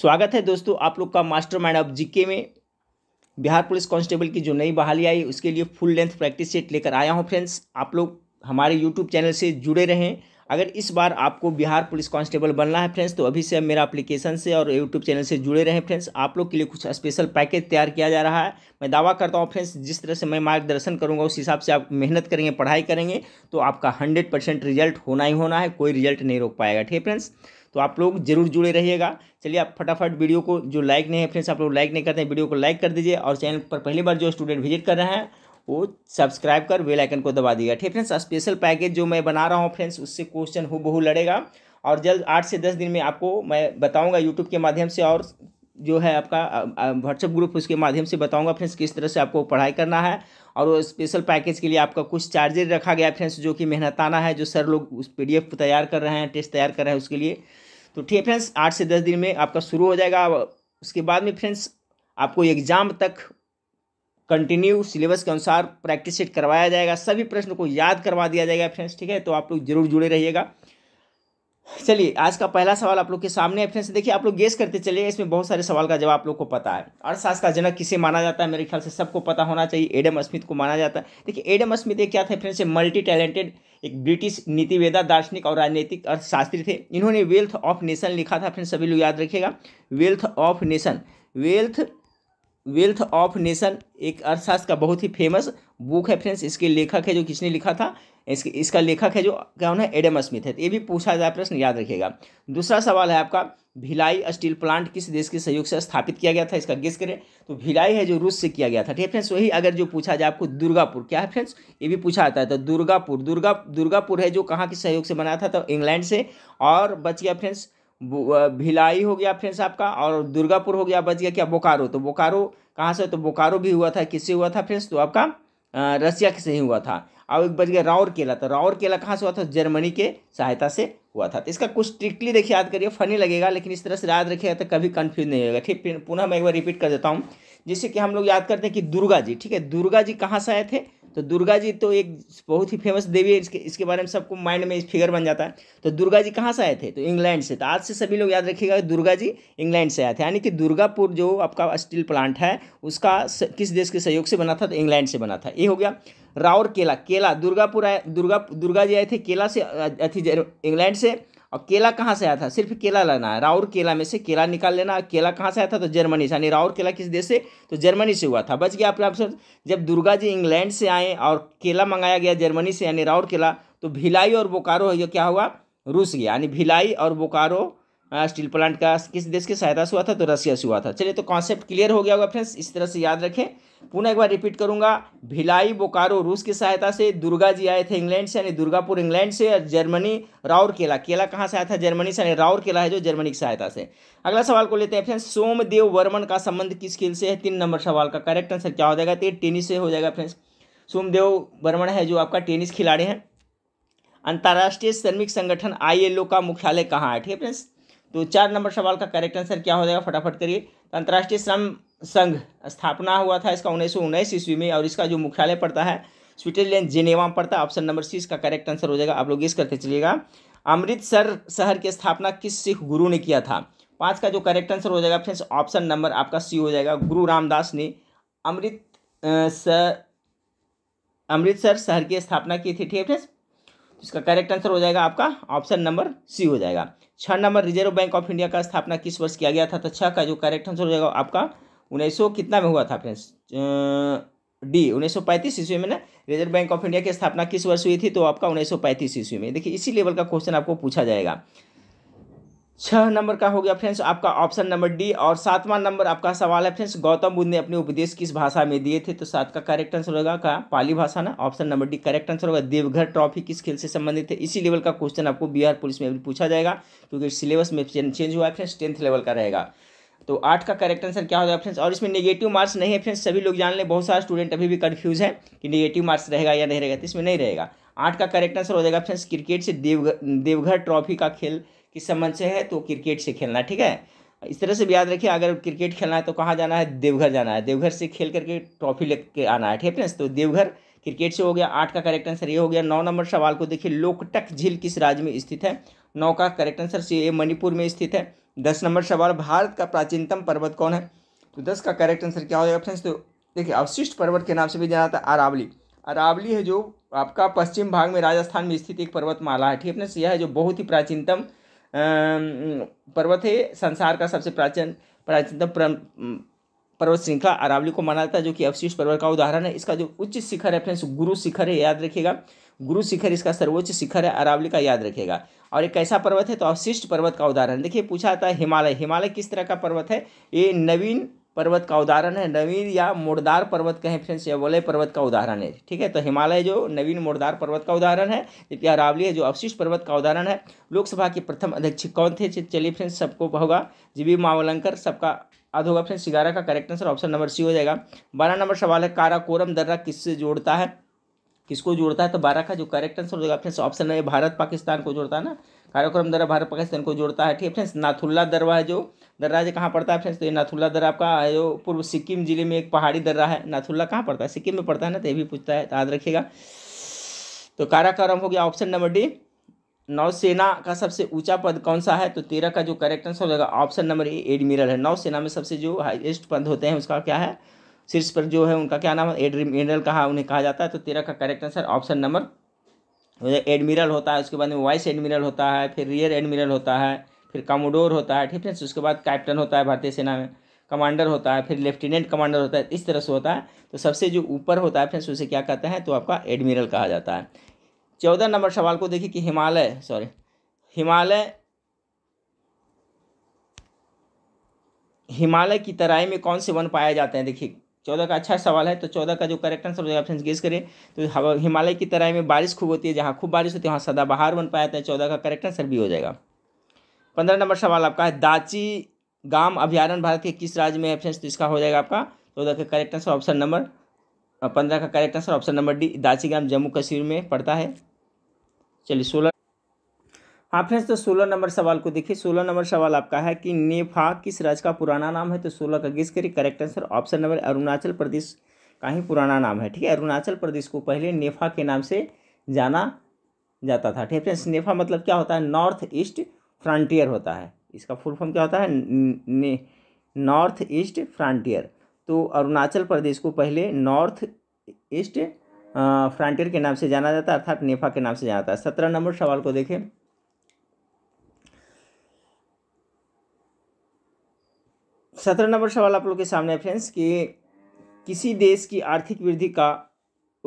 स्वागत है दोस्तों आप लोग का मास्टरमाइंड ऑफ जीके में बिहार पुलिस कांस्टेबल की जो नई बहाली आई उसके लिए फुल लेंथ प्रैक्टिस सेट लेकर आया हूं फ्रेंड्स आप लोग हमारे यूट्यूब चैनल से जुड़े रहें अगर इस बार आपको बिहार पुलिस कांस्टेबल बनना है फ्रेंड्स तो अभी से मेरा अप्लीकेशन से और यूट्यूब चैनल से जुड़े रहें फ्रेंड्स आप लोग के लिए कुछ स्पेशल पैकेज तैयार किया जा रहा है मैं दावा करता हूँ फ्रेंड्स जिस तरह से मैं मार्गदर्शन करूँगा उस हिसाब से आप मेहनत करेंगे पढ़ाई करेंगे तो आपका हंड्रेड रिजल्ट होना ही होना है कोई रिजल्ट नहीं रोक पाएगा ठीक है फ्रेंड्स तो आप लोग जरूर जुड़े रहिएगा चलिए आप फटाफट वीडियो को जो लाइक नहीं है फ्रेंड्स आप लोग लाइक नहीं करते हैं वीडियो को लाइक कर दीजिए और चैनल पर पहली बार जो स्टूडेंट विजिट कर रहे हैं वो सब्सक्राइब कर बेल आइकन को दबा दिएगा ठीक फ्रेंड्स स्पेशल पैकेज जो मैं बना रहा हूँ फ्रेंड्स उससे क्वेश्चन हो बहु लड़ेगा और जल्द आठ से दस दिन में आपको मैं बताऊँगा यूट्यूब के माध्यम से और जो है आपका व्हाट्सअप ग्रुप उसके माध्यम से बताऊंगा फ्रेंड्स किस तरह से आपको पढ़ाई करना है और वो स्पेशल पैकेज के लिए आपका कुछ चार्जेज रखा गया फ्रेंड्स जो कि मेहनताना है जो सर लोग उस पीडीएफ तैयार कर रहे हैं टेस्ट तैयार कर रहे हैं उसके लिए तो ठीक है फ्रेंड्स आठ से दस दिन में आपका शुरू हो जाएगा उसके बाद में फ्रेंड्स आपको एग्ज़ाम तक कंटिन्यू सिलेबस के अनुसार प्रैक्टिस सेट करवाया जाएगा सभी प्रश्न को याद करवा दिया जाएगा फ्रेंड्स ठीक है तो आप लोग जरूर जुड़े रहिएगा चलिए आज का पहला सवाल आप लोग के सामने है फ्रेंड्स देखिए आप लोग गेस करते चलिए इसमें बहुत सारे सवाल का जवाब आप लोग को पता है अर्थशास्त्र का जनक किसे माना जाता है मेरे ख्याल से सबको पता होना चाहिए एडम स्मिथ को माना जाता है देखिए एडम स्मिथ ये क्या था फ्रेंड्स मल्टी टैलेंटेड एक ब्रिटिश नीतिवेदा दार्शनिक और राजनीतिक अर्थशास्त्री थे इन्होंने वेल्थ ऑफ नेशन लिखा था फ्रेंड सभी लोग याद रखिएगा wealth of nation wealth wealth of nation एक अर्थशास्त्र का बहुत ही फेमस बुक है फ्रेंड्स इसके लेखक है जो किसने लिखा था इसके इसका लेखक है जो क्या उन्हें एडम स्मिथ है तो ये भी पूछा जाए प्रश्न याद रखिएगा दूसरा सवाल है आपका भिलाई स्टील प्लांट किस देश के सहयोग से स्थापित किया गया था इसका गेस करें तो भिलाई है जो रूस से किया गया था ठीक है फ्रेंड्स वही अगर जो पूछा जाए आपको दुर्गापुर क्या है फ्रेंड्स ये भी पूछा जाता है तो दुर्गापुर दुर्गा दुर्गापुर है जो कहाँ के सहयोग से बनाया था तो इंग्लैंड से और बच गया फ्रेंड्स भिलाई हो गया फ्रेंड्स आपका और दुर्गापुर हो गया बच गया क्या बोकारो तो बोकारो कहाँ से तो बोकारो भी हुआ था किससे हुआ था फ्रेंड्स तो आपका रसिया से ही हुआ था और एक बच गया रावर केला तो रावर केला कहाँ से हुआ था जर्मनी के सहायता से हुआ था तो इसका कुछ स्ट्रिक्टली देखिए याद करिए फनी लगेगा लेकिन इस तरह से याद रखिएगा तो कभी कन्फ्यूज नहीं होगा ठीक पुनः मैं एक बार रिपीट कर देता हूँ जिससे कि हम लोग याद करते हैं कि दुर्गा जी ठीक है दुर्गा जी कहाँ से आए थे तो दुर्गा जी तो एक बहुत ही फेमस देवी है इसके इसके बारे में सबको माइंड में फिगर बन जाता है तो दुर्गा जी कहाँ से आए थे तो इंग्लैंड से तो आज से सभी लोग याद रखिएगा दुर्गा जी इंग्लैंड से आए थे यानी कि दुर्गापुर जो आपका स्टील प्लांट है उसका किस देश के सहयोग से बना था तो इंग्लैंड से बना था ये हो गया राउर केला केला दुर्गापुर आए दुर्गा दुर्गा जी आए थे केला से अथी इंग्लैंड से और केला कहाँ से आया था सिर्फ केला लाना है राउर केला में से केला निकाल लेना केला कहाँ से आया था तो जर्मनी से यानी राउर केला किस देश से तो जर्मनी से हुआ था बच गया आपका ऑप्शन जब दुर्गा जी इंग्लैंड से आए और केला मंगाया गया जर्मनी से यानी राउर केला तो भिलाई और बोकारो ये क्या हुआ रूस गया यानी भिलाई और बोकारो हाँ, स्टील प्लांट का किस देश की सहायता से हुआ था तो रसिया से हुआ था चलिए तो कॉन्सेप्ट क्लियर हो गया होगा फ्रेंड्स इस तरह से याद रखें पुनः एक बार रिपीट करूंगा भिलाई बोकारो रूस की सहायता से दुर्गा जी आए थे इंग्लैंड से यानी दुर्गापुर इंग्लैंड से और जर्मनी राउर केला केला कहाँ से आया था जर्मनी से यानी केला है जो जर्मनी की सहायता से अगला सवाल को लेते हैं फ्रेंड्स सोमदेव वर्मन का संबंध किस खेल से है तीन नंबर सवाल का करेक्ट आंसर क्या हो जाएगा तो टेनिस से हो जाएगा फ्रेंड्स सोमदेव वर्मन है जो आपका टेनिस खिलाड़ी है अंतर्राष्ट्रीय श्रमिक संगठन आई का मुख्यालय कहाँ है ठीक है फ्रेंड्स तो चार नंबर सवाल का करेक्ट आंसर क्या हो जाएगा फटाफट करिए अंतर्राष्ट्रीय श्रम संघ स्थापना हुआ था इसका उन्नीस सौ उन्नीस ईस्वी में और इसका जो मुख्यालय पड़ता है स्विट्जरलैंड जिनेवा में पड़ता है ऑप्शन नंबर सी इसका करेक्ट आंसर हो जाएगा आप लोग इस करके चलिएगा अमृतसर शहर की स्थापना किस सिख गुरु ने किया था पाँच का जो करेक्ट आंसर हो जाएगा फ्रेंड्स ऑप्शन नंबर आपका सी हो जाएगा गुरु रामदास ने अमृत सर अमृतसर शहर की स्थापना की थी ठीक है फ्रेंड्स इसका करेक्ट आंसर हो जाएगा आपका ऑप्शन नंबर सी हो जाएगा छः number reserve bank of India का स्थापना किस वर्ष किया गया था तो छः का जो करेक्ट आंसर हो जाएगा आपका उन्नीस कितना में हुआ था फ्रेंड्स डी उन्नीस सौ पैंतीस ईस्वी में ना रिजर्व बैंक ऑफ इंडिया की स्थापना किस वर्ष हुई थी तो आपका उन्नीस सौ पैंतीस ईस्वी में देखिए इसी लेवल का क्वेश्चन आपको पूछा जाएगा छह नंबर का हो गया फ्रेंड्स आपका ऑप्शन नंबर डी और सातवां नंबर आपका सवाल है फ्रेंड्स गौतम बुद्ध ने अपने उपदेश किस भाषा में दिए थे तो सात का करेक्ट आंसर होगा का पाली भाषा ना option number D correct answer होगा देवघर ट्रॉफी किस खेल से संबंधित है इसी लेवल का क्वेश्चन आपको बिहार पुलिस में भी पूछा जाएगा क्योंकि सिलेबस में चेंज हुआ है फ्रेंड्स टेंथ लेवल का रहेगा तो आठ का करेक्ट आंसर क्या हो फ्रेंड्स और इसमें नेगेटिव मार्क्स नहीं है फ्रेंड्स सभी लोग जान लें बहुत सारे स्टूडेंट अभी भी कन्फ्यूज है कि नेगेटिव मार्क्स रहेगा या नहीं रहेगा तो इसमें नहीं रहेगा आठ का करेक्ट आंसर हो जाएगा फ्रेंड्स क्रिकेट से देवघर देवघर ट्रॉफी का खेल किस संबंध से है तो क्रिकेट से खेलना ठीक है इस तरह से भी याद रखिए अगर क्रिकेट खेलना है तो कहाँ जाना है देवघर जाना है देवघर से खेल करके ट्रॉफी के आना है ठीक है फ्रेंड्स तो देवघर क्रिकेट से हो गया आठ का करेक्ट आंसर ये हो गया नौ नंबर सवाल को देखिए लोकटक झील किस राज्य में स्थित है नौ का करेक्ट आंसर सी ये मणिपुर में स्थित है दस नंबर सवाल भारत का प्राचीनतम पर्वत कौन है तो दस का करेक्ट आंसर क्या हो जाएगा फ्रेंड्स तो देखिए अवशिष्ट पर्वत के नाम से भी जाना था अरावली अरावली है जो आपका पश्चिम भाग में राजस्थान में स्थित एक पर्वत माला है ठीक है फ्रेंड्स यह है जो बहुत ही प्राचीनतम पर्वत है संसार का सबसे प्राचीन प्राचीनतम पर्वत श्रृंखला अरावली को माना जाता है जो कि अवशिष्ट पर्वत का उदाहरण है इसका जो उच्च शिखर है फ्रेंड्स गुरु शिखर है याद रखिएगा गुरु शिखर इसका सर्वोच्च शिखर है अरावली का याद रखेगा और एक कैसा पर्वत है तो अवशिष्ट पर्वत का उदाहरण देखिए पूछा जाता है हिमालय हिमालय किस तरह का पर्वत है ये नवीन पर्वत का उदाहरण है नवीन या मोड़दार पर्वत कहें फ्रेंड्स या वलय पर्वत का उदाहरण है ठीक है तो हिमालय जो नवीन मोड़दार पर्वत का उदाहरण है जबकि रावली है जो अवशिष्ट पर्वत का उदाहरण है लोकसभा के प्रथम अध्यक्ष कौन थे चलिए फ्रेंड्स सबको होगा जीवी मावलंकर सबका आध होगा फ्रेंड्स सिगारा का correct answer option number C हो जाएगा बारह नंबर सवाल है काराकोरम दर्रा किससे जोड़ता है किसको जोड़ता है तो बारह का जो करेक्ट आंसर हो जाएगा फ्रेंड्स ऑप्शन है भारत पाकिस्तान को जोड़ता है ना कार्यक्रम दर्रा भारत पाकिस्तान को जोड़ता है ठीक है फ्रेंड्स नाथुल्ला दर्रा है जो दर्रा जो कहाँ पड़ता है फ्रेंड्स तो ये नाथुल्ला दर्रा आपका जो पूर्व सिक्किम जिले में एक पहाड़ी दर्रा है नाथुल्ला कहाँ पड़ता है सिक्किम में पड़ता है ना तो ये भी पूछता है तो याद रखिएगा तो काराक्रम हो गया ऑप्शन नंबर डी नौसेना का सबसे ऊंचा पद कौन सा है तो तेरह का जो करेक्ट आंसर हो जाएगा ऑप्शन नंबर ए एडमिरल है नौसेना में सबसे जो हाईएस्ट पद होते हैं उसका क्या है शीर्ष पर जो है उनका क्या नाम है एडमिरल कहा उन्हें कहा जाता है तो तेरह का correct answer option number admiral होता है उसके बाद में वाइस एडमिरल होता है फिर रियर एडमिरल होता है फिर कमोडोर होता है ठीक है तो उसके बाद कैप्टन होता है भारतीय सेना में कमांडर होता है फिर लेफ्टिनेंट कमांडर होता है इस तरह से होता है तो सबसे जो ऊपर होता है फ्रेंड्स उसे क्या कहते हैं तो आपका एडमिरल कहा जाता है चौदह नंबर सवाल को देखिए कि हिमालय सॉरी हिमालय हिमालय की तराई में कौन से वन पाए जाते हैं देखिए चौदह का अच्छा सवाल है तो चौदह का जो करेक्ट आंसर हो जाएगा ऑप्शन गेस करें तो हिमालय की तराई में बारिश खूब होती है जहाँ खूब बारिश होती है वहाँ सदाबहार बन पाया है चौदह का करेक्ट आंसर भी हो जाएगा पंद्रह नंबर सवाल आपका है दाची गाम अभ्यारण भारत के किस राज्य में ऑप्शन तो इसका हो जाएगा आपका चौदह का करेक्ट आंसर ऑप्शन नंबर पंद्रह का correct answer option number D Dachigam Jammu Kashmir में पड़ता है चलिए सोलह हाँ फ्रेंड्स तो सोलह नंबर सवाल को देखिए सोलह नंबर सवाल आपका है कि नेफा किस राज्य का पुराना नाम है तो सोलह का गिस करिए correct answer option number Arunachal Pradesh का ही पुराना नाम है ठीक है अरुणाचल प्रदेश को पहले नेफा के नाम से जाना जाता था ठीक है फ्रेंड्स नेफा मतलब क्या होता है नॉर्थ ईस्ट फ्रंटियर होता है इसका फुल फॉर्म क्या होता है नॉर्थ ईस्ट फ्रंटियर तो अरुणाचल प्रदेश को पहले नॉर्थ ईस्ट फ्रंटियर के नाम से जाना जाता है अर्थात नेफा के नाम से जाना जाता है सत्रह नंबर सवाल को देखें सत्रह नंबर सवाल आप लोग के सामने है फ्रेंड्स कि किसी देश की आर्थिक वृद्धि का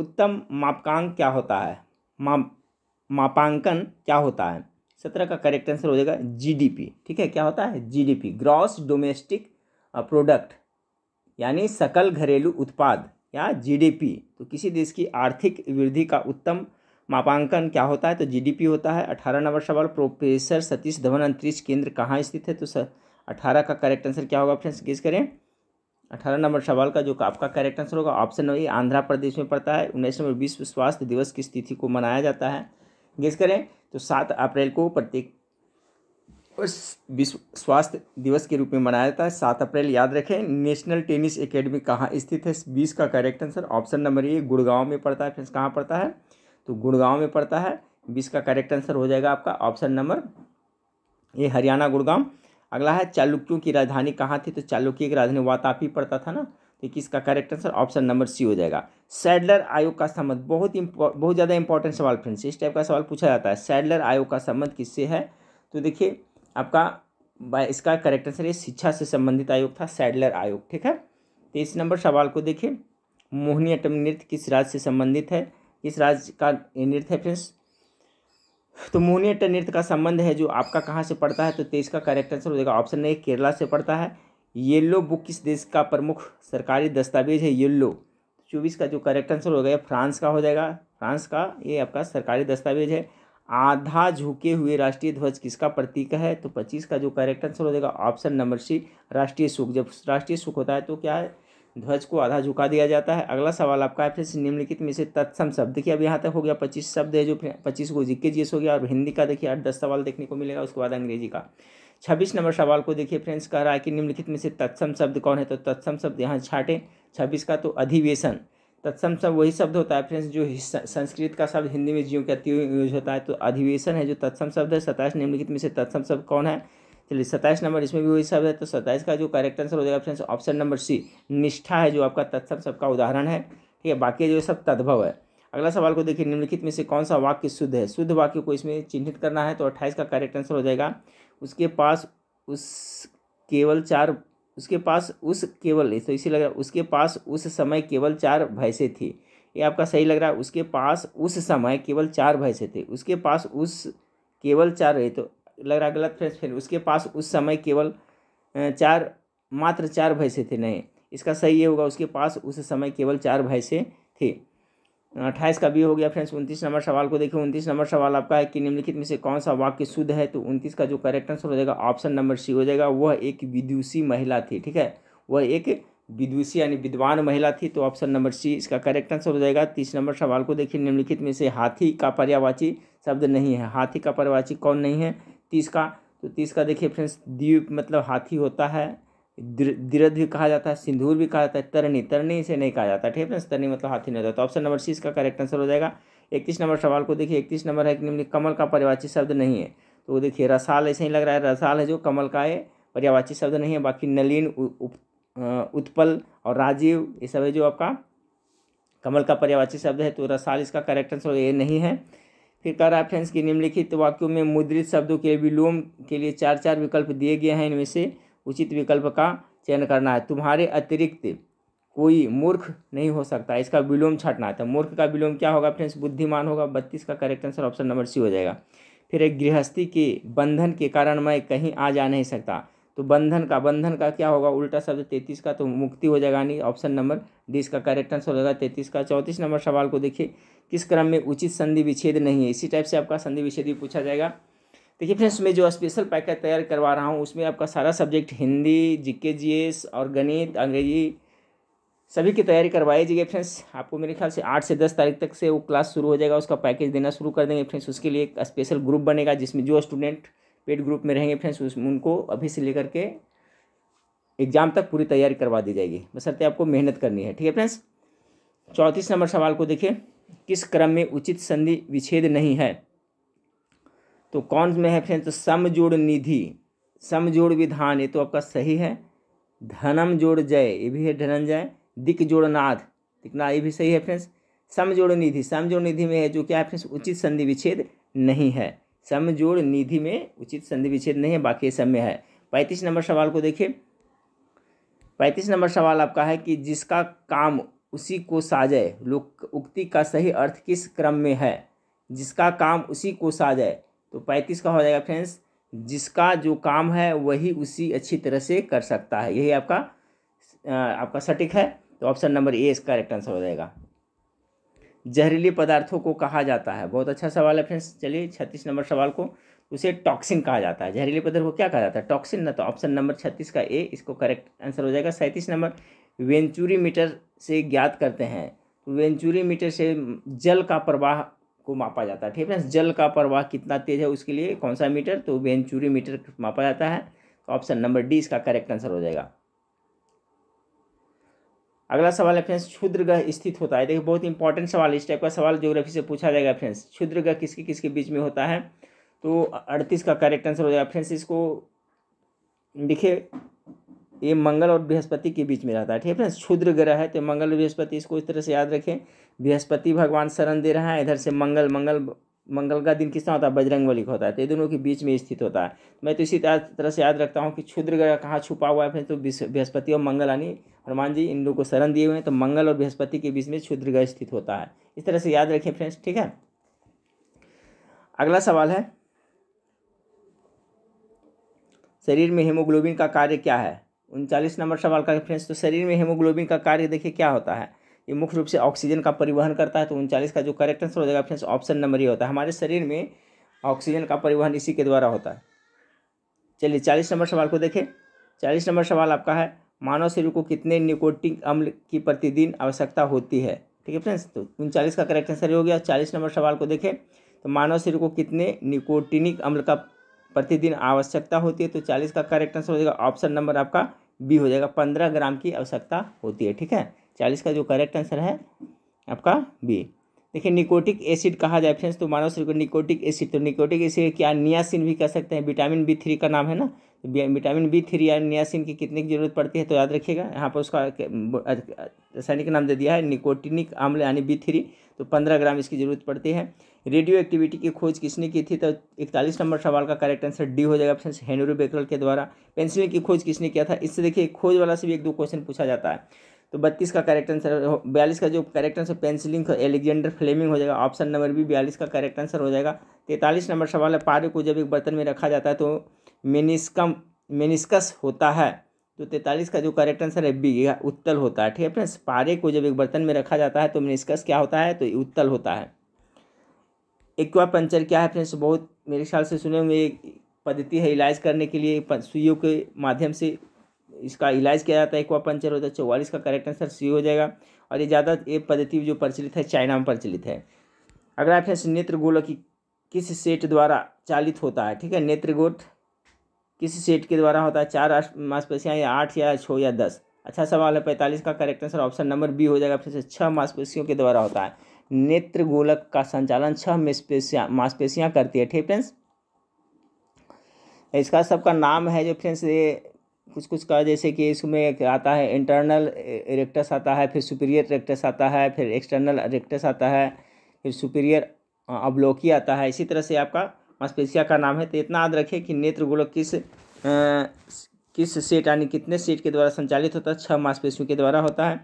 उत्तम मापकांक क्या होता है माप मापांकन क्या होता है सत्रह का करेक्ट आंसर हो जाएगा जीडीपी ठीक है क्या होता है जीडीपी ग्रॉस डोमेस्टिक प्रोडक्ट यानी सकल घरेलू उत्पाद या जीडीपी तो किसी देश की आर्थिक वृद्धि का उत्तम मापांकन क्या होता है तो जीडीपी होता है अठारह नंबर सवाल प्रोफेसर सतीश धवन अंतरिक्ष केंद्र कहाँ स्थित है तो सर अठारह का करेक्ट आंसर क्या होगा फ्रेंड्स किस करें अठारह नंबर सवाल का जो आपका करेक्ट आंसर होगा ऑप्शन ए आंध्र प्रदेश में पड़ता है उन्नीस नंबर विश्व स्वास्थ्य दिवस की स्थिति को मनाया जाता है गेस करें तो सात अप्रैल को प्रत्येक विश्व स्वास्थ्य दिवस के रूप में मनाया जाता है सात अप्रैल याद रखें नेशनल टेनिस एकेडमी कहाँ स्थित है बीस का correct answer option number A Gurgaon में पड़ता है फ्रेंड्स कहाँ पड़ता है तो गुड़गांव में पड़ता है बीस का करेक्ट आंसर हो जाएगा आपका option number A Haryana Gurgaon अगला है चालुक्यों की राजधानी कहाँ थी तो चालुक्य की राजधानी वातापी पड़ता था ना तो किसका correct answer option number C हो जाएगा सैडलर आयोग का संबंध बहुत बहुत ज़्यादा इंपॉर्टेंट सवाल फ्रेंड्स इस टाइप का सवाल पूछा जाता है सैडलर आयोग का संबंध किससे है तो देखिए आपका इसका करेक्ट आंसर ये शिक्षा से संबंधित आयोग था सैडलर आयोग ठीक है तेईस तो नंबर सवाल को देखिए मोहिनीअटम नृत्य किस राज्य से संबंधित है किस राज्य का नृत्य है फ्रेंड्स तो मोनियट नृत्य का संबंध है जो आपका कहाँ से पड़ता है तो तेईस का करेक्ट आंसर हो जाएगा ऑप्शन ए केरला से पड़ता है येल्लो बुक किस देश का प्रमुख सरकारी दस्तावेज है येल्लो चौबीस का जो करेक्ट आंसर हो गया फ्रांस का हो जाएगा फ्रांस का ये आपका सरकारी दस्तावेज है आधा झुके हुए राष्ट्रीय ध्वज किसका प्रतीक है तो पच्चीस का जो करेक्ट आंसर हो जाएगा ऑप्शन नंबर सी राष्ट्रीय सुख जब राष्ट्रीय सुख होता है तो क्या है ध्वज को आधा झुका दिया जाता है अगला सवाल आपका है फिर निम्नलिखित में से तत्सम शब्द देखिए अब यहाँ तक हो गया पच्चीस शब्द है जो पच्चीस को जिक्के जीएस हो गया और हिंदी का देखिए आठ दस सवाल देखने को मिलेगा उसके बाद अंग्रेजी का छब्बीस नंबर सवाल को देखिए फ्रेंड्स कह रहा है कि निम्नलिखित में से तत्सम शब्द कौन है तो तत्सम शब्द यहाँ छाटें छब्बीस का तो अधिवेशन तत्सम शब्द वही शब्द होता है फ्रेंड्स जो संस्कृत का शब्द हिंदी में जीव का त्यों यूज होता है तो अधिवेशन है जो तत्सम शब्द है सताइस निम्नलिखित में से तत्सम शब्द कौन है चलिए सत्ताईस नंबर इसमें भी वही सब है तो सत्ताईस का जो करेक्ट आंसर हो जाएगा फ्रेंड्स ऑप्शन नंबर सी निष्ठा है जो आपका तत्सम सबका उदाहरण है ठीक है बाकी जो सब तद्भव है अगला सवाल को देखिए निम्नलिखित में से कौन सा वाक्य शुद्ध है शुद्ध वाक्य को इसमें चिन्हित करना है तो अट्ठाईस का करेक्ट आंसर हो जाएगा उसके पास उस केवल चार उसके पास उस केवल तो इसी लग रहा है उसके पास उस समय केवल चार भैंसे थी ये आपका सही लग रहा है उसके पास उस समय केवल चार भैंसे थे उसके पास उस केवल चार रहे तो लग रहा गलत फ्रेंड्स फिर उसके पास उस समय केवल चार मात्र चार भैंसे थे नहीं इसका सही ये होगा उसके पास उस समय केवल चार भैंसे थे अट्ठाईस का भी हो गया फ्रेंड्स उनतीस नंबर सवाल को देखिए उनतीस नंबर सवाल आपका है कि निम्नलिखित में से कौन सा वाक्य शुद्ध है तो उनतीस का जो करेक्ट आंसर हो जाएगा ऑप्शन नंबर सी हो जाएगा वह एक विदुषी महिला थी ठीक है वह एक विदुषी यानी विद्वान महिला थी तो ऑप्शन नंबर सी इसका करेक्ट आंसर हो जाएगा तीस नंबर सवाल को देखिए निम्नलिखित में से हाथी का पर्यावाची शब्द नहीं है हाथी का पर्यावाची कौन नहीं है तीस का तो तीस का देखिए फ्रेंड्स द्वीप मतलब हाथी होता है दीरद भी कहा जाता है सिंदूर भी कहा जाता है तरनी तरनी से नहीं कहा जाता ठीक है फ्रेंड्स तरनी मतलब हाथी नहीं होता तो ऑप्शन नंबर सी इसका करेक्ट आंसर हो जाएगा इकतीस नंबर सवाल को देखिए इकतीस नंबर है कि निम्न कमल का पर्यावाची शब्द नहीं है तो देखिए रसाल ऐसे ही लग रहा है रसाल है जो कमल का है पर्यावाची शब्द नहीं है बाकी नलिन उत्पल और राजीव ये सब है जो आपका कमल का पर्यावाची शब्द है तो रसाल इसका करेक्ट आंसर ये नहीं है फिर कह रहा है फ्रेंड्स कि निम्नलिखित वाक्यों में मुद्रित शब्दों के विलोम के लिए चार चार विकल्प दिए गए हैं इनमें से उचित विकल्प का चयन करना है तुम्हारे अतिरिक्त कोई मूर्ख नहीं हो सकता इसका विलोम छाटना है तो मूर्ख का विलोम क्या होगा फ्रेंड्स बुद्धिमान होगा बत्तीस का correct answer option number C हो जाएगा फिर एक गृहस्थी के बंधन के कारण मैं कहीं आ जा नहीं सकता तो बंधन का बंधन का क्या होगा उल्टा शब्द तैतीस का तो मुक्ति हो जाएगा नहीं ऑप्शन नंबर डी इसका करेक्ट आंसर हो जाएगा तैतीस का चौंतीस नंबर सवाल को देखिए किस क्रम में उचित संधि विच्छेद नहीं है इसी टाइप से आपका संधि विच्छेद भी पूछा जाएगा देखिए फ्रेंड्स मैं जो स्पेशल पैकेज तैयार करवा रहा हूँ उसमें आपका सारा सब्जेक्ट हिंदी जीके जीएस और गणित अंग्रेजी सभी की तैयारी करवाई जाएगी फ्रेंड्स आपको मेरे ख्याल से आठ से दस तारीख तक से वो क्लास शुरू हो जाएगा उसका पैकेज देना शुरू कर देंगे फ्रेंड्स उसके लिए एक स्पेशल ग्रुप बनेगा जिसमें जो स्टूडेंट पेड ग्रुप में रहेंगे फ्रेंड्स उसमें उनको अभी से लेकर के एग्जाम तक पूरी तैयारी करवा दी जाएगी बस आपको मेहनत करनी है ठीक है फ्रेंड्स चौंतीस नंबर सवाल को देखिए किस क्रम में उचित संधि विच्छेद नहीं है तो कौन में है फ्रेंड्स तो समजोड़ निधि समजोड़ विधान ये तो आपका सही है धनम जोड़ जय ये भी है धनंजय दिक जोड़ नाथ दिकना ये भी सही है फ्रेंड्स समजोड़ निधि समजोड़ निधि में है जो क्या है फ्रेंड्स उचित संधि विच्छेद नहीं है समजोड़ निधि में उचित संधि विच्छेद नहीं है बाकी सब में है पैंतीस नंबर सवाल को देखिए पैंतीस नंबर सवाल आपका है कि जिसका काम उसी को साजय लोक उक्ति का सही अर्थ किस क्रम में है जिसका काम उसी को साजय तो पैंतीस का हो जाएगा फ्रेंड्स जिसका जो काम है वही उसी अच्छी तरह से कर सकता है यही आपका आपका सटीक है तो ऑप्शन नंबर ए इसका करेक्ट आंसर हो जाएगा जहरीले पदार्थों को कहा जाता है बहुत अच्छा सवाल है फ्रेंड्स चलिए छत्तीस नंबर सवाल को उसे टॉक्सिन कहा जाता है जहरीले पदार्थ को क्या कहा जाता है टॉक्सिन ना तो ऑप्शन नंबर छत्तीस का ए इसको करेक्ट आंसर हो जाएगा सैंतीस नंबर वेंचुरी मीटर से ज्ञात करते हैं तो वेंचुरी मीटर से जल का प्रवाह को मापा जाता है ठीक है जल का प्रवाह कितना तेज है उसके लिए कौन सा मीटर तो वेंचुरी मीटर मापा जाता है तो ऑप्शन नंबर डी इसका करेक्ट आंसर हो जाएगा अगला सवाल है फ्रेंड्स क्षुद्र ग्रह स्थित होता है देखिए बहुत इंपॉर्टेंट सवाल इस टाइप का सवाल ज्योग्राफी से पूछा जाएगा फ्रेंड्स क्षुद्र ग्रह किसके किसके बीच में होता है तो अड़तीस का करेक्ट आंसर हो जाएगा फ्रेंड्स इसको देखिए ये मंगल और बृहस्पति के बीच में रहता है ठीक है फ्रेंड्स क्षुद्र ग्रह है तो मंगल और बृहस्पति इसको इस तरह से याद रखें बृहस्पति भगवान शरण दे रहा है इधर से मंगल मंगल मंगल का दिन किसका होता है बजरंग बली का होता है तो ये दोनों के बीच में स्थित होता है तो मैं तो इसी तरह से याद रखता हूँ कि क्षुद्र ग्रह कहाँ छुपा हुआ है फिर तो बृहस्पति और मंगल यानी हनुमान जी इन लोग को शरण दिए हुए हैं तो मंगल और बृहस्पति के बीच में क्षुद्र ग्रह स्थित होता है इस तरह से याद रखें फ्रेंड्स ठीक है अगला सवाल है शरीर में हीमोग्लोबिन का कार्य क्या है उनचालीस नंबर सवाल का फ्रेंड्स तो शरीर में हेमोग्लोबिन का कार्य देखिए क्या होता है ये मुख्य रूप से ऑक्सीजन का परिवहन करता है तो उनचालीस का जो करेक्ट आंसर हो जाएगा फ्रेंड्स ऑप्शन नंबर ये होता है हमारे शरीर में ऑक्सीजन का परिवहन इसी के द्वारा होता है चलिए चालीस नंबर सवाल को देखें चालीस नंबर सवाल आपका है मानव शरीर को कितने निकोटिक अम्ल की प्रतिदिन आवश्यकता होती है ठीक है फ्रेंड्स तो उनचालीस का करेक्ट आंसर ये हो गया चालीस नंबर सवाल को देखें तो मानव शरीर को कितने निकोटिनिक अम्ल का प्रतिदिन आवश्यकता होती है तो चालीस का करेक्ट आंसर हो जाएगा ऑप्शन नंबर आपका बी हो जाएगा पंद्रह ग्राम की आवश्यकता होती है ठीक है चालीस का जो करेक्ट आंसर है आपका बी देखिए निकोटिक एसिड कहा जाए फ्रेंड्स तो मानव शरीर को निकोटिक एसिड तो निकोटिक एसिड क्या नियासिन भी कह सकते हैं विटामिन बी थ्री का नाम है ना तो विटामिन बी थ्री या नियासिन की कितने की जरूरत पड़ती है तो याद रखिएगा यहाँ पर उसका रासायनिक नाम दे दिया है निकोटिनिक आम्ल यानी बी थ्री तो पंद्रह ग्राम इसकी जरूरत पड़ती है रेडियो एक्टिविटी की खोज किसने की थी तो इकतालीस नंबर सवाल का करेक्ट आंसर डी हो जाएगा ऑप्शन हेनरी बेकरल के द्वारा पेंसिल की खोज किसने किया था इससे देखिए खोज वाला से भी एक दो क्वेश्चन पूछा जाता है तो बत्तीस का करेक्ट आंसर बयालीस का जो correct answer penicillin Alexander Fleming हो जाएगा ऑप्शन नंबर बी बयालीस का करेक्ट आंसर हो जाएगा तैंतालीस नंबर सवाल है पारे को जब एक बर्तन में रखा जाता है तो मेनिस्कम मेनिस्कस होता है तो तैंतालीस का जो करेक्ट आंसर है बी उत्तल होता है ठीक है फ्रेंड्स पारे को जब एक बर्तन में रखा जाता है तो मेनिस्कस क्या होता है तो उत्तल होता है एक्वा पंचर क्या है फ्रेंड्स बहुत मेरे ख्याल से सुने हुए पद्धति है इलाज करने के लिए सुइयों के माध्यम से इसका इलाज किया जाता है एक्वा पंचर होता तो है चौवालीस का करेक्ट आंसर सी हो जाएगा और ये ज़्यादा ये पद्धति जो प्रचलित है चाइना में प्रचलित है अगर आप फ्रेंड्स नेत्र गोल की किस सेट द्वारा चालित होता है ठीक है नेत्रगोट किस सेट के द्वारा होता है चार मांसपेशियाँ या आठ या छः या दस अच्छा सवाल है पैंतालीस का correct answer option number B हो जाएगा फिर से छः मांसपेशियों के द्वारा होता है नेत्र गोलक का संचालन छह मेस्पेशियाँ मांसपेशियाँ करती है ठीक फ्रेंड्स इसका सबका नाम है जो फ्रेंड्स ये कुछ कुछ का जैसे कि इसमें आता है इंटरनल इरेक्टस आता है फिर सुपीरियर इरेक्टस आता है फिर एक्सटर्नल इरेक्टस आता है फिर सुपीरियर अवलोकी आता है इसी तरह से आपका मांसपेशिया का नाम है तो इतना याद रखें कि नेत्र गोलक किस आ, किस सेट यानी कितने सेट के द्वारा संचालित होता है छह मांसपेशियों के द्वारा होता है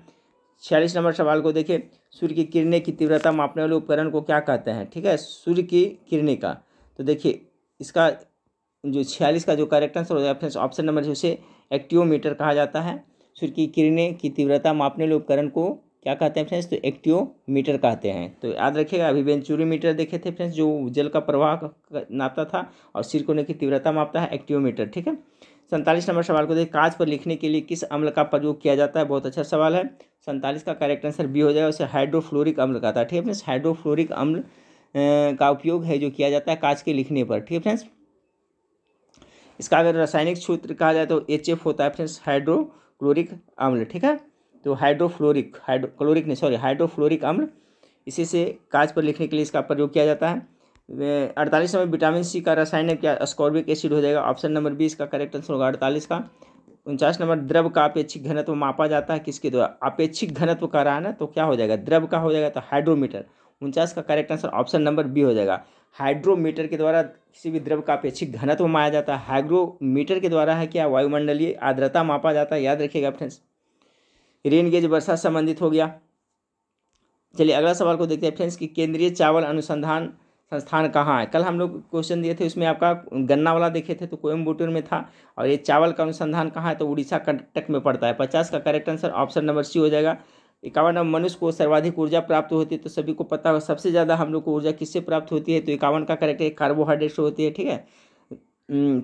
छियालीस नंबर सवाल को देखिए सूर्य की किरणें की तीव्रता मापने वाले उपकरण को क्या कहते हैं ठीक है सूर्य की किरणें का तो देखिए इसका जो छियालीस का जो करेक्ट आंसर हो जाएगा ऑप्शन नंबर जो उसे एक्टिवोमीटर कहा जाता है सूर्य की किरणें की तीव्रता मापने वाले उपकरण को क्या कहते हैं फ्रेंड्स तो एक्टिवोमीटर कहते हैं तो याद रखिएगा अभी वेंचुरीमीटर देखे थे फ्रेंड्स जो जल का प्रवाह नापता था और सिरकोने की तीव्रता मापता है एक्टिवोमीटर ठीक है सैंतालीस नंबर सवाल को देखिए कांच पर लिखने के लिए किस अम्ल का प्रयोग किया जाता है बहुत अच्छा सवाल है सैंतालीस का करेक्ट आंसर बी हो जाएगा उसे हाइड्रोफ्लोरिक अम्ल का था ठीक है फ्रेंड्स हाइड्रोफ्लोरिक अम्ल का उपयोग है जो किया जाता है कांच के लिखने पर ठीक है फ्रेंड्स इसका अगर रासायनिक सूत्र कहा जाए तो एच एफ होता है फ्रेंड्स हाइड्रोक्लोरिक अम्ल ठीक है तो हाइड्रोफ्लोरिक हाइड्रो क्लोरिक नहीं सॉरी हाइड्रोफ्लोरिक अम्ल इसी से कांच पर लिखने के लिए इसका प्रयोग किया जाता है अड़तालीस नंबर विटामिन सी का रसायन क्या स्कॉर्बिक एसिड हो जाएगा ऑप्शन नंबर बी इसका करेक्ट आंसर होगा अड़तालीस का उनचास नंबर द्रव का अपेक्षिक घनत्व मापा जाता है किसके द्वारा अपेक्षिक घनत्व का रहा है ना तो क्या हो जाएगा द्रव का हो जाएगा तो हाइड्रोमीटर उनचास का correct answer option number B हो जाएगा हाइड्रोमीटर के द्वारा किसी भी द्रव का अपेक्षिक घनत्व माया जाता है हाइड्रोमीटर के द्वारा है क्या वायुमंडलीय आर्द्रता मापा जाता है याद रखिएगा फ्रेंड्स रेन गेज वर्षा संबंधित हो गया चलिए अगला सवाल को देखते हैं फ्रेंड्स कि केंद्रीय चावल अनुसंधान संस्थान कहाँ है कल हम लोग क्वेश्चन दिए थे उसमें आपका गन्ना वाला देखे थे तो कोयम्बटूर में था और ये चावल का अनुसंधान कहाँ है तो उड़ीसा कर्नाटक में पड़ता है पचास का correct answer option number C हो जाएगा इक्यावन नंबर मनुष्य को सर्वाधिक ऊर्जा प्राप्त होती है तो सभी को पता होगा सबसे ज़्यादा हम लोग को ऊर्जा किससे प्राप्त होती है तो इक्यावन का करेक्ट है कार्बोहाइड्रेट से होती है ठीक है हम्म,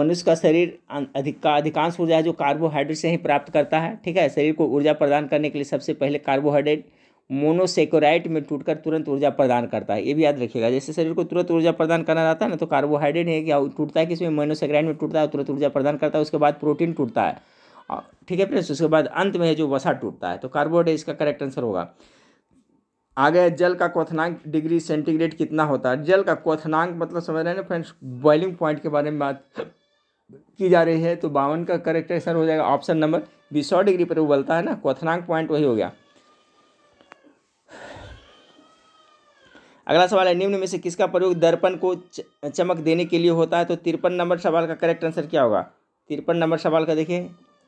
मनुष्य का शरीर अधिक का अधिकांश ऊर्जा है जो कार्बोहाइड्रेट से ही प्राप्त करता है ठीक है शरीर को ऊर्जा प्रदान करने के लिए सबसे पहले कार्बोहाइड्रेट मोनोसेकोराइट में टूटकर तुरंत ऊर्जा प्रदान करता है ये भी याद रखिएगा जैसे शरीर को तुरंत ऊर्जा प्रदान करना रहता है ना तो कार्बोहाइड्रेट है क्या टूटता है किसमें मोनोसेकोराइट में टूटता है तुरंत ऊर्जा प्रदान करता है उसके बाद प्रोटीन टूटता है ठीक है फ्रेंड्स उसके बाद अंत में है जो वसा टूटता है तो कार्बोहाइड्रेट इसका करेक्ट आंसर होगा आगे जल का क्वथनांक डिग्री सेंटीग्रेड कितना होता है जल का क्वथनांक मतलब समझ रहे हैं ना फ्रेंड्स बॉइलिंग पॉइंट के बारे में बात की जा रही है तो बावन का करेक्ट आंसर हो जाएगा ऑप्शन नंबर बीस डिग्री पर उबलता है ना क्वथनांक पॉइंट वही हो गया अगला सवाल है निम्न में से किसका प्रयोग दर्पण को चमक देने के लिए होता है तो तिरपन नंबर सवाल का करेक्ट आंसर क्या होगा तिरपन नंबर सवाल का देखें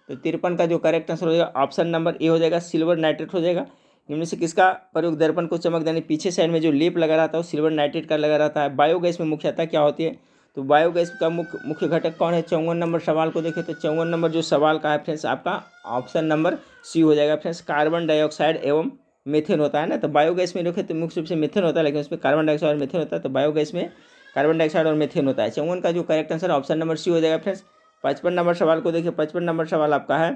तो तिरपन का जो करेक्ट आंसर हो जाएगा ऑप्शन नंबर ए हो जाएगा सिल्वर नाइट्रेट हो जाएगा निम्न से किसका प्रयोग दर्पण को चमक देने पीछे साइड में जो लेप लगा रहता है वो सिल्वर नाइट्रेट का लगा रहता है बायोगैस में मुख्यता क्या होती है तो बायोगैस का मुख्य मुख्य घटक कौन है चौवन नंबर सवाल को देखें तो चौवन नंबर जो सवाल का है फ्रेंड्स आपका ऑप्शन नंबर सी हो जाएगा फ्रेंड्स कार्बन डाइऑक्साइड एवं मेथेन होता है ना तो बायोगैस में रखे तो मुख्य रूप से मेथेन होता है लेकिन उसमें कार्बन डाइऑक्साइड और मेथेन होता है तो बायोगैस में कार्बन डाइऑक्साइड और मेथेन होता है चौवन अच्छा, का जो correct answer option number C हो जाएगा फ्रेंड्स पचपन नंबर सवाल को देखिए पचपन नंबर सवाल आपका है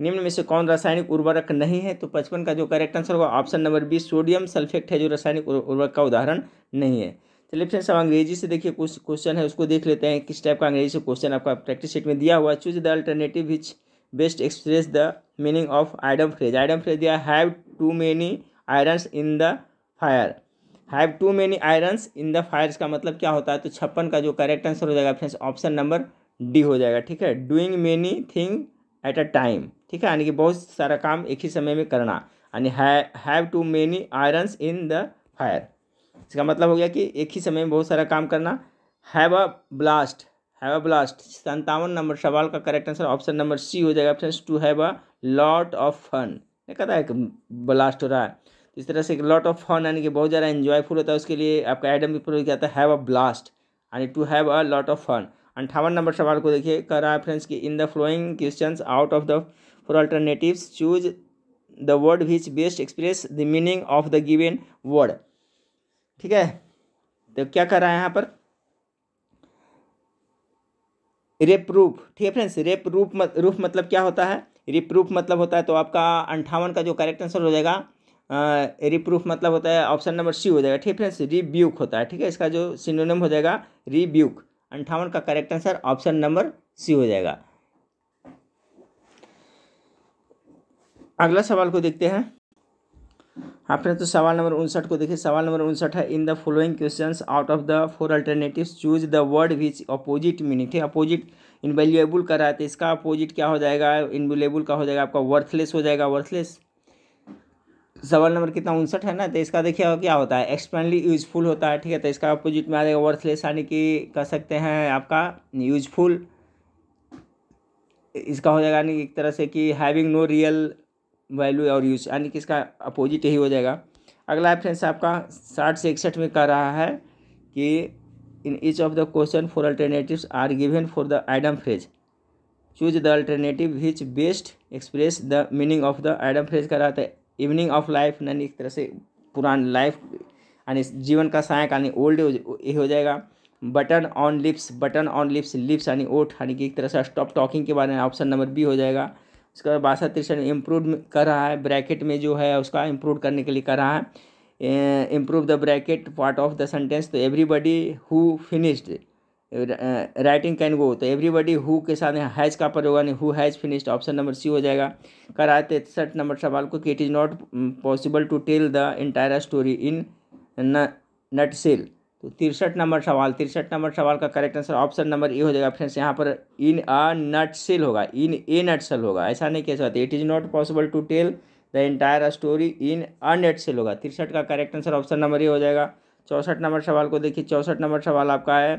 निम्न में से कौन रासायनिक उर्वरक नहीं है तो पचपन का जो करेक्ट आंसर होगा option number B sodium sulphate है जो रासायनिक उर्वरक का उदाहरण नहीं है चलिए फ्रेंड्स अब अंग्रेजी से देखिए कुछ क्वेश्चन है उसको देख लेते हैं किस टाइप का अंग्रेजी से क्वेश्चन आपका प्रैक्टिस सेट में दिया हुआ choose the alternative which best express the meaning of idiom phrase idiom phrase दिया have too many irons in the fire have too many irons in the fire का मतलब क्या होता है तो छप्पन का जो करेक्ट आंसर हो जाएगा फ्रेंड्स ऑप्शन नंबर डी हो जाएगा ठीक है doing many thing at a time ठीक है यानी कि बहुत सारा काम एक ही समय में करना यानी have too many irons in the fire इसका मतलब हो गया कि एक ही समय में बहुत सारा काम करना have a blast have a blast संतावन नंबर सवाल का correct answer option number C हो जाएगा option to have a lot of fun देखा था एक ब्लास्ट हो रहा है इस तरह से एक लॉट ऑफ फन यानी कि बहुत ज़्यादा इन्जॉयफुल होता है उसके लिए आपका एडम भी प्रयोग किया हैव अ ब्लास्ट यानी to have a lot of fun अंठावन नंबर सवाल को देखिए कर रहा है फ्रेंड्स कि in the following question out of the four alternatives choose the word which best express the meaning of the given word ठीक है तो क्या कर रहा है यहाँ पर रूप ठीक है फ्रेंड्स रेप रूप मत, रूफ मतलब क्या होता है रिप्रूफ मतलब होता है तो आपका अंठावन का जो करेक्ट आंसर हो जाएगा रिप्रूफ मतलब होता है ऑप्शन नंबर सी हो जाएगा ठीक है फ्रेंड्स रिब्यूक होता है ठीक है इसका जो सिनोनिम हो जाएगा रिब्यूक अंठावन का correct answer option number C हो जाएगा अगला सवाल को देखते हैं आपने तो सवाल नंबर उनसठ को देखिए सवाल नंबर उनसठ है in the following question out of the four alternative choose the word which opposite meaning ठीक अपोजिट इनवेल्यूएबल कर रहा है तो इसका अपोजिट क्या हो जाएगा इनवेल्यूएबल का हो जाएगा आपका वर्थलेस हो जाएगा वर्थलेस सवाल नंबर कितना उनसठ है ना तो इसका देखिए क्या होता है एक्सपेंडली यूजफुल होता है ठीक है तो इसका अपोजिट में आ जाएगा वर्थलेस यानी कि कह सकते हैं आपका यूजफुल इसका हो जाएगा यानी एक तरह से कि हैविंग नो रियल वैल्यू और यूज यानी कि इसका अपोजिट यही हो जाएगा अगला है फ्रेंड्स आपका साठ से इकसठ में कह रहा है कि in each of the question four alternative are given for the idiom phrase choose the alternative which best express the meaning of the idiom phrase कह रहा था इवनिंग ऑफ लाइफ यानी एक तरह से पुरान लाइफ यानी जीवन का सहायक यानी ओल्ड ये हो जाएगा button on lips button on lips lips यानी ओठ यानी कि एक तरह से स्टॉप टॉकिंग के बारे में ऑप्शन नंबर बी हो जाएगा उसका बासठ तिरसठ इम्प्रूव कर रहा है ब्रैकेट में जो है उसका इम्प्रूव करने के लिए कर रहा है improve the bracket part of the sentence तो everybody who finished writing can go तो एवरीबडी हु के साथ हैज का पर होगा नहीं who has finished option number C हो जाएगा कराए तिरसठ नंबर सवाल को कि it is not possible to tell the entire story in nutshell तो तिरसठ नंबर सवाल तिरसठ नंबर सवाल का correct answer option number A हो जाएगा फ्रेंड्स यहाँ पर इन अ नट सेल होगा इन ए नट सेल होगा ऐसा नहीं कह सकते it is not possible to tell the entire story in a nutshell होगा तिरसठ का correct answer option number A हो जाएगा चौंसठ नंबर सवाल को देखिए चौंसठ नंबर सवाल आपका है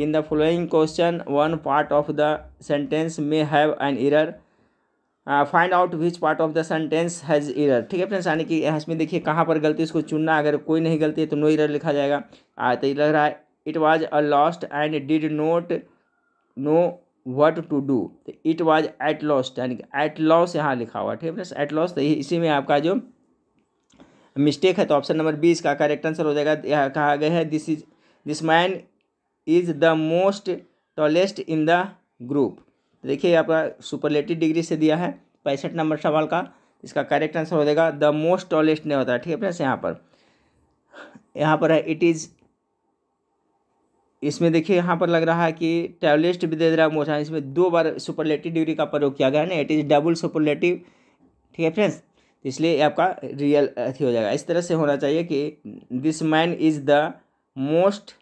in the following question one part of the sentence में have an error find out which part of the sentence has error ठीक है फ्रेंड्स यानी कि इसमें देखिए कहाँ पर गलती इसको चुनना अगर कोई नहीं गलती है तो नो इरर लिखा जाएगा आ तो लग रहा है it was a lost and did not know what to do तो इट वॉज एट लॉस्ट यानी कि एट लॉस यहाँ लिखा हुआ ठीक है फ्रेंड्स एट लॉस तो इसी में आपका जो मिस्टेक है तो ऑप्शन नंबर बी इसका करेक्ट आंसर हो जाएगा कहा गया है this is this man is the most tallest in the group तो देखिए आपका सुपरलेटिव डिग्री से दिया है पैंसठ नंबर सवाल का इसका करेक्ट आंसर हो जाएगा द मोस्ट टॉलेस्ट नहीं होता है ठीक है फ्रेंड्स यहाँ पर यहाँ पर है इट इज़ इसमें देखिए यहाँ पर लग रहा है कि टैबलेस्ट भी मोशन इसमें दो बार सुपरलेटिव डिग्री का प्रयोग किया गया है ना इट इज़ डबल सुपरलेटिव ठीक है फ्रेंड्स इसलिए आपका रियल अथी हो जाएगा इस तरह से होना चाहिए कि this man is the most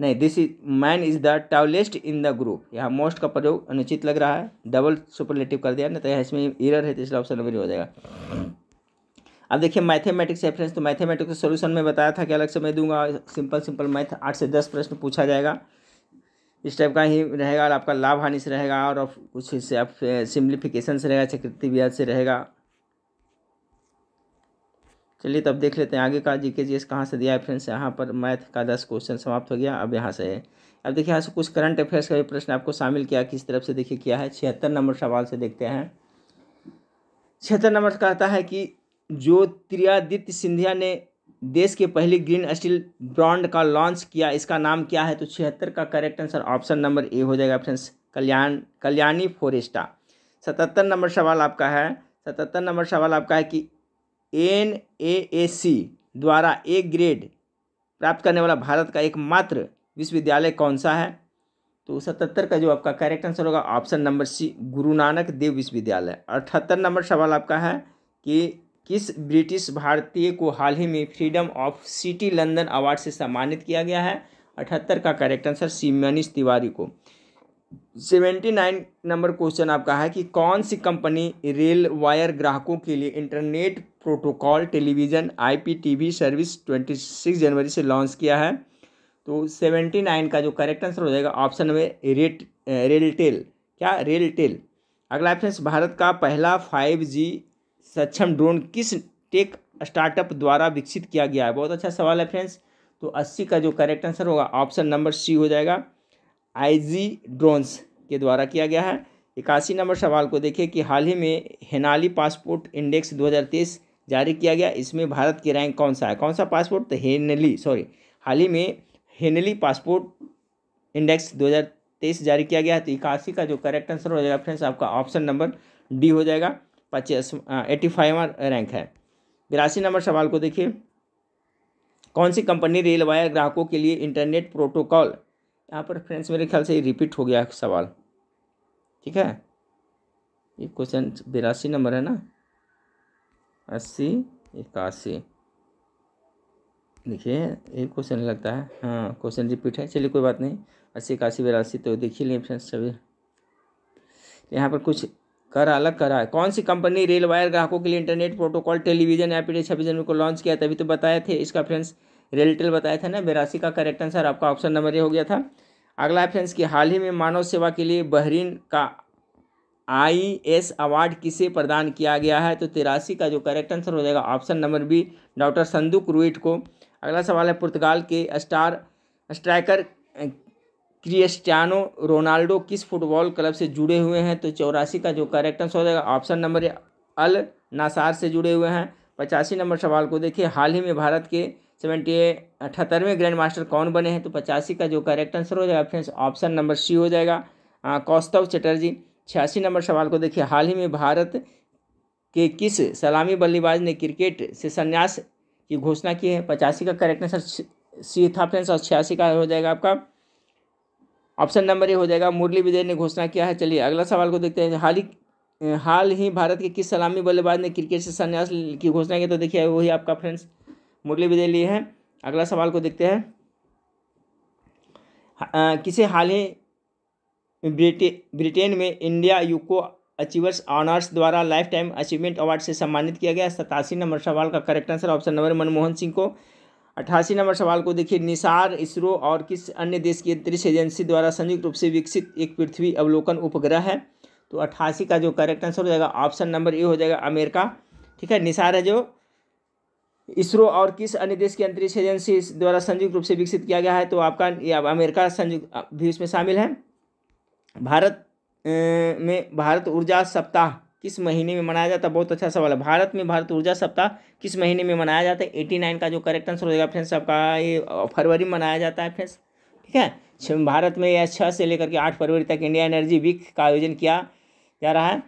नहीं this is man is the tallest in the group यहाँ मोस्ट का प्रयोग अनुचित लग रहा है डबल सुपरलेटिव कर दिया ना तो इसमें इरर है तो इसलिए ऑप्शन नंबर हो जाएगा अब देखिए मैथमेटिक्स रेफरेंस तो मैथमेटिक्स के सोल्यूशन में बताया था कि अलग से मैं दूंगा सिंपल सिंपल मैथ आठ से दस प्रश्न पूछा जाएगा इस टाइप का ही रहेगा और आपका लाभ हानि से रहेगा और कुछ इससे आप सिंप्लीफिकेशन से रहेगा चक्रती ब्याज से रहेगा चलिए तब देख लेते हैं आगे का जी के जी एस कहाँ से दिया है फ्रेंड्स यहाँ पर मैथ का दस क्वेश्चन समाप्त हो गया अब यहाँ से है अब देखिए यहाँ से कुछ करंट अफेयर्स का भी प्रश्न आपको शामिल किया किस तरफ से देखिए किया है छिहत्तर नंबर सवाल से देखते हैं छिहत्तर नंबर कहता है कि त्रियादित्य सिंधिया ने देश के पहले ग्रीन स्टील ब्रांड का लॉन्च किया इसका नाम क्या है तो छिहत्तर का correct answer option number A हो जाएगा फ्रेंड्स कल्याण कल्याणी फोरेस्टा सतहत्तर नंबर सवाल आपका है सतहत्तर नंबर सवाल आपका है कि एन ए सी द्वारा ए ग्रेड प्राप्त करने वाला भारत का एकमात्र विश्वविद्यालय कौन सा है तो सतहत्तर का जो आपका करेक्ट आंसर होगा option number C Guru Nanak देव विश्वविद्यालय अठहत्तर नंबर सवाल आपका है कि किस ब्रिटिश भारतीय को हाल ही में freedom of city London award से सम्मानित किया गया है अठहत्तर का correct answer C Manish Tiwari को सेवेंटी नाइन नंबर क्वेश्चन आपका है कि कौन सी कंपनी रेल वायर ग्राहकों के लिए internet protocol television IPTV service twenty six जनवरी से लॉन्च किया है तो सेवेंटी नाइन का जो करेक्ट आंसर हो जाएगा ऑप्शन में रेट रेलटेल क्या रेलटेल अगला ऑप्शन भारत का पहला फाइव जी सक्षम ड्रोन किस टेक स्टार्टअप द्वारा विकसित किया गया है बहुत अच्छा सवाल है फ्रेंड्स तो अस्सी का जो करेक्ट आंसर होगा ऑप्शन नंबर सी हो जाएगा आईजी ड्रोन्स के द्वारा किया गया है इक्यासी नंबर सवाल को देखिए कि हाल ही में हेनाली पासपोर्ट इंडेक्स 2023 जारी किया गया इसमें भारत की रैंक कौन सा है कौन सा पासपोर्ट तो हेनली सॉरी हाल ही में हेनली पासपोर्ट इंडेक्स 2023 जारी किया गया है तो इक्यासी का जो करेक्ट आंसर हो जाएगा फ्रेंड्स आपका ऑप्शन नंबर डी हो जाएगा पचास एटी फाइव रैंक है बिरासी नंबर सवाल को देखिए कौन सी कंपनी रेलवायर ग्राहकों के लिए इंटरनेट प्रोटोकॉल यहाँ पर फ्रेंड्स मेरे ख्याल से ये रिपीट हो गया सवाल ठीक है ये क्वेश्चन बिरासी नंबर है ना अस्सी इक्यासी देखिए एक क्वेश्चन लगता है हाँ क्वेश्चन रिपीट है चलिए कोई बात नहीं अस्सी इक्यासी बिरासी तो देखिए लिए फ्रेंड्स सभी यहाँ पर कुछ कर अलग करा है कौन सी कंपनी रेल वायर ग्राहकों के लिए इंटरनेट प्रोटोकॉल टेलीविजन या छब्बीस जनवरी को लॉन्च किया था तभी तो बताए थे इसका फ्रेंड्स रेलटेल बताया था ना बेरासी का करेक्ट आंसर आपका ऑप्शन नंबर ये हो गया था अगला है फ्रेंड्स कि हाल ही में मानव सेवा के लिए बहरीन का आई एस अवार्ड किसे प्रदान किया गया है तो तिरासी का जो करेक्ट आंसर हो जाएगा ऑप्शन नंबर बी डॉक्टर संदूक रुइट को अगला सवाल है पुर्तगाल के स्टार स्ट्राइकर क्रिस्टियानो रोनाल्डो किस फुटबॉल क्लब से जुड़े हुए हैं तो चौरासी का जो करेक्ट आंसर हो जाएगा ऑप्शन नंबर अल नासार से जुड़े हुए हैं पचासी नंबर सवाल को देखिए हाल ही में भारत के सेवेंटी अठहत्तरवें ग्रैंड मास्टर कौन बने हैं तो पचासी का जो करेक्ट आंसर हो जाएगा फ्रेंड्स ऑप्शन नंबर सी हो जाएगा कौस्तव चटर्जी छियासी नंबर सवाल को देखिए हाल ही में भारत के किस सलामी बल्लेबाज ने क्रिकेट से संन्यास की घोषणा की है पचासी का करेक्ट आंसर सी था फ्रेंड्स और छियासी का हो जाएगा आपका ऑप्शन नंबर ए हो जाएगा मुरली विजय ने घोषणा किया है चलिए अगला सवाल को देखते हैं हाल ही हाल ही भारत के किस सलामी बल्लेबाज ने क्रिकेट से संन्यास की घोषणा की तो देखिए वही आपका फ्रेंड्स मुरली विजय लिए है अगला सवाल को देखते हैं किसे हाल ही ब्रिटे ब्रिटेन में इंडिया यूको अचीवर्स ऑनर्स द्वारा लाइफ टाइम अचीवमेंट अवार्ड से सम्मानित किया गया सतासी नंबर सवाल का correct answer option number Manmohan Singh को अट्ठासी नंबर सवाल को देखिए निसार इसरो और किस अन्य देश की अंतरिक्ष एजेंसी द्वारा संयुक्त रूप से विकसित एक पृथ्वी अवलोकन उपग्रह है तो अट्ठासी का जो करेक्ट आंसर हो जाएगा ऑप्शन नंबर ए हो जाएगा अमेरिका ठीक है निसार है जो इसरो और किस अन्य देश की अंतरिक्ष एजेंसी द्वारा संयुक्त रूप से विकसित किया गया है तो आपका या अमेरिका संयुक्त भी इसमें शामिल है भारत में भारत ऊर्जा सप्ताह किस महीने में मनाया जाता है बहुत अच्छा सवाल है भारत में भारत ऊर्जा सप्ताह किस महीने में मनाया जाता है एटी नाइन का जो करेक्ट आंसर होगा फ्रेंड्स आपका ये फरवरी में मनाया जाता है फ्रेंड्स ठीक है भारत में यह छः से लेकर के आठ फरवरी तक इंडिया एनर्जी वीक का आयोजन किया जा रहा है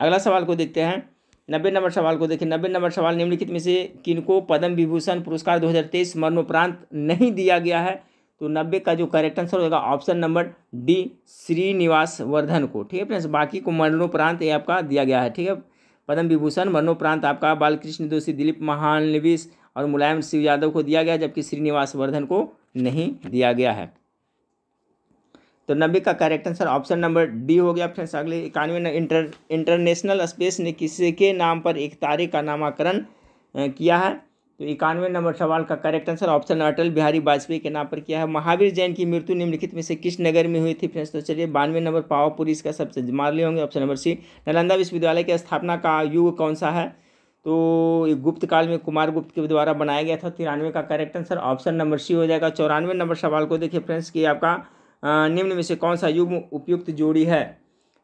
अगला सवाल को देखते हैं नब्बे नंबर सवाल को देखिए नब्बे नंबर सवाल निम्नलिखित में से किनको पद्म विभूषण पुरस्कार 2023 मरणोपरांत नहीं दिया गया है तो नब्बे का जो करेक्ट आंसर होगा option number D Srinivas Vardhan को ठीक है फ्रेंड्स बाकी को मरणोपरांत ये आपका दिया गया है ठीक है पद्म विभूषण मरणोपरांत आपका बालकृष्ण दोषी दिलीप महानवीस और मुलायम सिंह यादव को दिया गया जबकि श्रीनिवास वर्धन को नहीं दिया गया है तो नब्बे का correct answer option number D हो गया फ्रेंड्स अगले इक्यानवे इंटर इंटरनेशनल स्पेस ने किसी के नाम पर एक तारे का नामकरण किया है तो इक्यानवे नंबर सवाल का correct answer option Atal Bihari Vajpayee के नाम पर किया है महावीर जैन की मृत्यु निम्नलिखित में से किस नगर में हुई थी फ्रेंड्स तो चलिए बानवे नंबर पावापुरी इसका सबसे लिए होंगे ऑप्शन नंबर सी नालंदा विश्वविद्यालय की स्थापना का युग कौन सा है तो गुप्त काल में कुमार गुप्त के द्वारा बनाया गया था तिरानवे का correct answer option number C हो जाएगा चौरानवे नंबर सवाल को देखिए फ्रेंड्स कि आपका निम्न में से कौन सा युग्म उपयुक्त जोड़ी है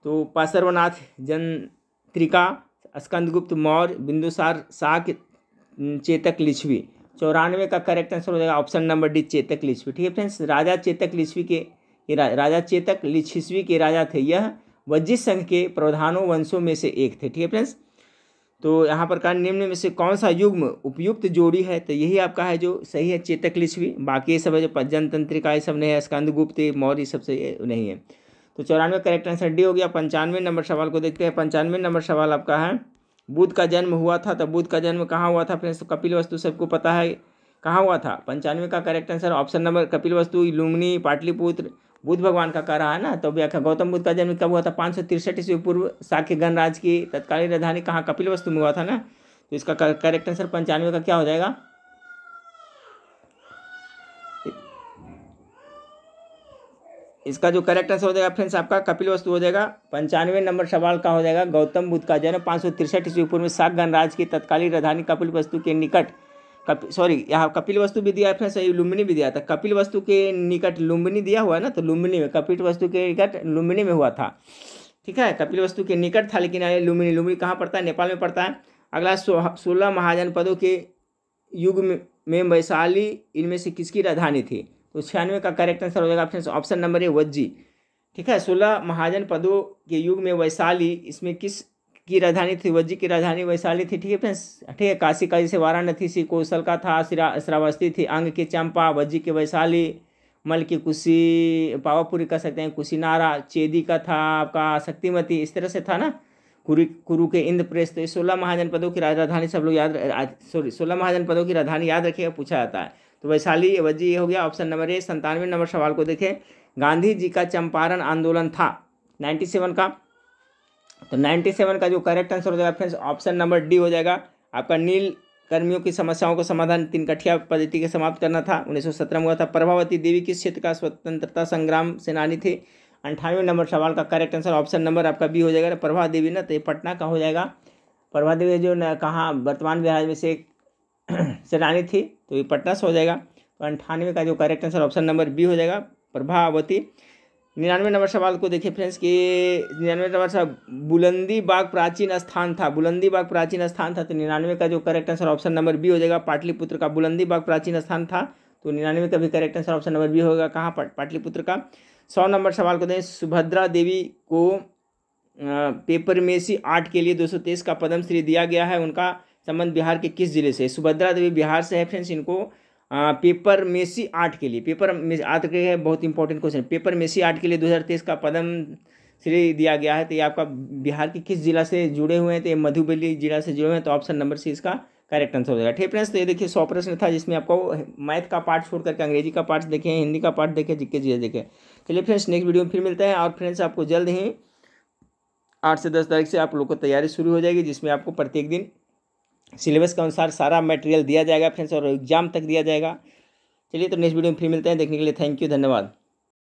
तो पासर्वनाथ जंत्रिका स्कंदगुप्त मौर्य बिंदुसार साक चेतक लिछवी चौरानवे का करेक्ट आंसर हो जाएगा option number D Chetak Lichhavi ठीक है फ्रेंड्स राजा चेतक लिछवी के राजा चेतक लिछिस्वी के राजा थे यह वज्जित संघ के प्रधानों वंशों में से एक थे ठीक है फ्रेंड्स तो यहाँ पर कहा निम्न में से कौन सा युग्म उपयुक्त जोड़ी है तो यही आपका है जो सही है चेतक लिछवी बाकी ये सब है जो पज्जन तंत्रिका ये सब नहीं है स्कंदगुप्त मौर्य सबसे नहीं है तो चौरानवे करेक्ट आंसर डी हो गया पंचानवे नंबर सवाल को देखते हैं पंचानवे नंबर सवाल आपका है बुद्ध का जन्म हुआ था तो बुद्ध का जन्म कहाँ हुआ था फ्रेंड्स तो कपिल वस्तु सबको पता है कहाँ हुआ था पंचानवे का correct answer option number Kapilavastu Lumbini Pataliputra Buddha भगवान का कह रहा है ना तो व्याख्या गौतम बुद्ध का जन्म कब हुआ था पाँच सौ तिरसठ ईस्वी पूर्व साख्य गणराज की तत्कालीन राजधानी कहाँ कपिल वस्तु में हुआ था ना तो इसका करेक्ट आंसर पंचानवे का क्या हो जाएगा इसका जो करेक्ट आंसर हो जाएगा फ्रेंड्स आपका कपिल वस्तु हो जाएगा पंचानवे नंबर सवाल का हो जाएगा गौतम बुद्ध का जन्म पाँच सौ तिरसठ ईस्वी पूर्व में गणराज की तत्कालीन राजधानी कपिल वस्तु के निकट सॉरी यहाँ कपिल वस्तु भी दिया है सही लुम्बिनी भी दिया था कपिल वस्तु के निकट लुम्बिनी दिया हुआ है ना तो लुम्बिनी में कपिल वस्तु के निकट लुम्बिनी में हुआ था ठीक है कपिल वस्तु के निकट था लेकिन लुम्बिनी लुम्बिनी कहाँ पड़ता है नेपाल में पड़ता है अगला सोलह महाजनपदों के युग में वैशाली इनमें से किसकी राजधानी थी तो छियानवे का करेक्ट आंसर हो जाएगा option option number A Vajji ठीक है सोलह महाजन पदों के युग में वैशाली इसमें किस की राजधानी थी वज्जी की राजधानी वैशाली थी ठीक है फ्रेंड्स ठीक है काशी का जैसे वाराणसी सी कौशल का था श्रावस्ती थी अंग की चंपा वज्जी की वैशाली मल की कुशी पावापुरी कह सकते हैं कुशीनारा चेदी का था आपका शक्तिमती इस तरह से था ना कुरु कुरु के इंद्रप्रेस तो सोलह महाजनपदों की राजधानी सब लोग याद सॉरी सोलह महाजनपदों की राजधानी याद रखिएगा पूछा जाता है तो वैशाली वज्जी ये हो गया ऑप्शन नंबर ए संतानवे नंबर सवाल को देखें गांधी जी का चंपारण आंदोलन था नाइन्टी सेवन का तो 97 का जो करेक्ट आंसर हो जाएगा फ्रेंड्स ऑप्शन नंबर डी हो जाएगा आपका नील कर्मियों की समस्याओं का समाधान तीन कठिया पद्धति के समाप्त करना था उन्नीस सौ सत्रह में हुआ था प्रभावती देवी किस क्षेत्र का स्वतंत्रता संग्राम सेनानी थे अंठानवे नंबर सवाल का करेक्ट आंसर ऑप्शन नंबर आपका बी हो जाएगा प्रभा देवी ना तो ये पटना का हो जाएगा प्रभा देवी जो न कहाँ वर्तमान बिहार में से सेनानी थी तो ये पटना से हो जाएगा तो अंठानवे का जो correct answer option number B हो जाएगा प्रभावती निन्यानवे नंबर सवाल को देखिए फ्रेंड्स कि निन्यानवे नंबर सवाल बुलंदी बाग प्राचीन स्थान था बुलंदी बाग प्राचीन स्थान था तो निन्यानवे का जो correct answer option number B हो जाएगा पाटलिपुत्र का बुलंदी बाग प्राचीन स्थान था तो निन्यानवे का भी correct answer option number B होगा कहाँ पाटलिपुत्र का सौ नंबर सवाल को दें सुभद्रा देवी को पेपर में सी आर्ट के लिए दो का पद्मश्री दिया गया है उनका संबंध बिहार के किस जिले से सुभद्रा देवी बिहार से है फ्रेंड्स इनको पेपर मेसी आर्ट के लिए पेपर आर्ट के बहुत important question paper messy art के लिए 2023 का पदम श्री दिया गया है तो ये आपका बिहार के किस जिला से जुड़े हुए हैं तो ये मधुबली जिला से जुड़े हुए हैं तो ऑप्शन नंबर सी इसका करेक्ट आंसर हो जाएगा ठीक फ्रेंड्स तो ये देखिए सौ प्रश्न था जिसमें आपको मैथ का पार्ट छोड़ करके अंग्रेजी का पार्ट देखें हिंदी का पार्ट देखें जिक्के जी देखें चलिए फ्रेंड्स नेक्स्ट वीडियो में फिर मिलते हैं और फ्रेंड्स आपको जल्द ही आठ से दस तारीख से आप लोग को तैयारी शुरू हो जाएगी जिसमें आपको प्रत्येक दिन सिलेबस के अनुसार सारा मटेरियल दिया जाएगा फ्रेंड्स और एग्जाम तक दिया जाएगा चलिए तो नेक्स्ट वीडियो में फिर मिलते हैं देखने के लिए थैंक यू धन्यवाद